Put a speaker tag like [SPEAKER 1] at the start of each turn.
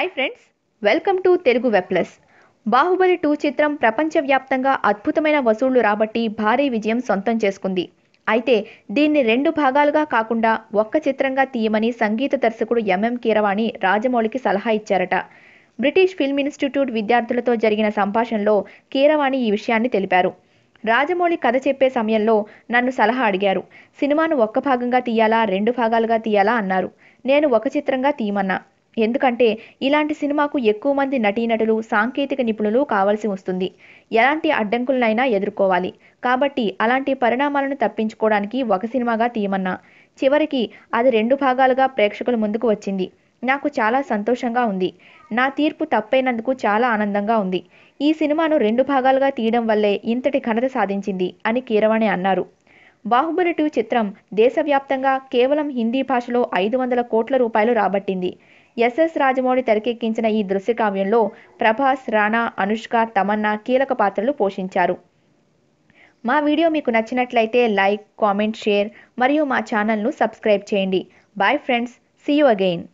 [SPEAKER 1] hi friends
[SPEAKER 2] welcome to Telugu web plus Baahubali two చిత్రం ప్రపంచవ్యాప్తంగా అద్భుతమైన వసూళ్లు రాబట్టి భారీ విజయం సొంతం చేసుకుంది అయితే దీన్ని రెండు భాగాలుగా కాకుండా ఒక్క చిత్రంగా తీయమని సంగీత దర్శకుడు ఎంఎం కీరవాణి రాజమౌళికి సలహా ఇచ్చారట బ్రిటిష్ ఫిల్మ్ ఇన్స్టిట్యూట్ విద్యార్థులతో జరిగిన సంభాషణలో కీరవాణి ఈ విషయాన్ని తెలిపారు రాజమౌళి కథ చెప్పే సమయంలో నన్ను సలహా అడిగారు సినిమాను ఒక్క భాగంగా తీయాలా రెండు భాగాలుగా తీయాలా అన్నారు నేను ఒక చిత్రంగా తీయమన్నా ఎందుకంటే ఇలాంటి సినిమాకు ఎక్కువ మంది నటీనటులు సాంకేతిక నిపుణులు కావాల్సి వస్తుంది ఎలాంటి అడ్డంకులనైనా ఎదుర్కోవాలి కాబట్టి అలాంటి పరిణామాలను తప్పించుకోవడానికి ఒక సినిమాగా తీయమన్నా చివరికి అది రెండు భాగాలుగా ప్రేక్షకుల ముందుకు వచ్చింది నాకు చాలా సంతోషంగా ఉంది నా తీర్పు తప్పైనందుకు చాలా ఆనందంగా ఉంది ఈ సినిమాను రెండు భాగాలుగా తీయడం వల్లే ఇంతటి ఘనత సాధించింది అని కీరవాణి అన్నారు బాహుబలి టూ చిత్రం దేశవ్యాప్తంగా కేవలం హిందీ భాషలో ఐదు వందల కోట్ల రూపాయలు రాబట్టింది ఎస్ఎస్ రాజమౌళి తెరకెక్కించిన ఈ దృశ్యకావ్యంలో ప్రభాస్ రానా అనుష్క తమన్నా కీలక పాత్రలు పోషించారు మా వీడియో మీకు నచ్చినట్లయితే లైక్ కామెంట్ షేర్ మరియు మా ఛానల్ను సబ్స్క్రైబ్ చేయండి bye friends see you again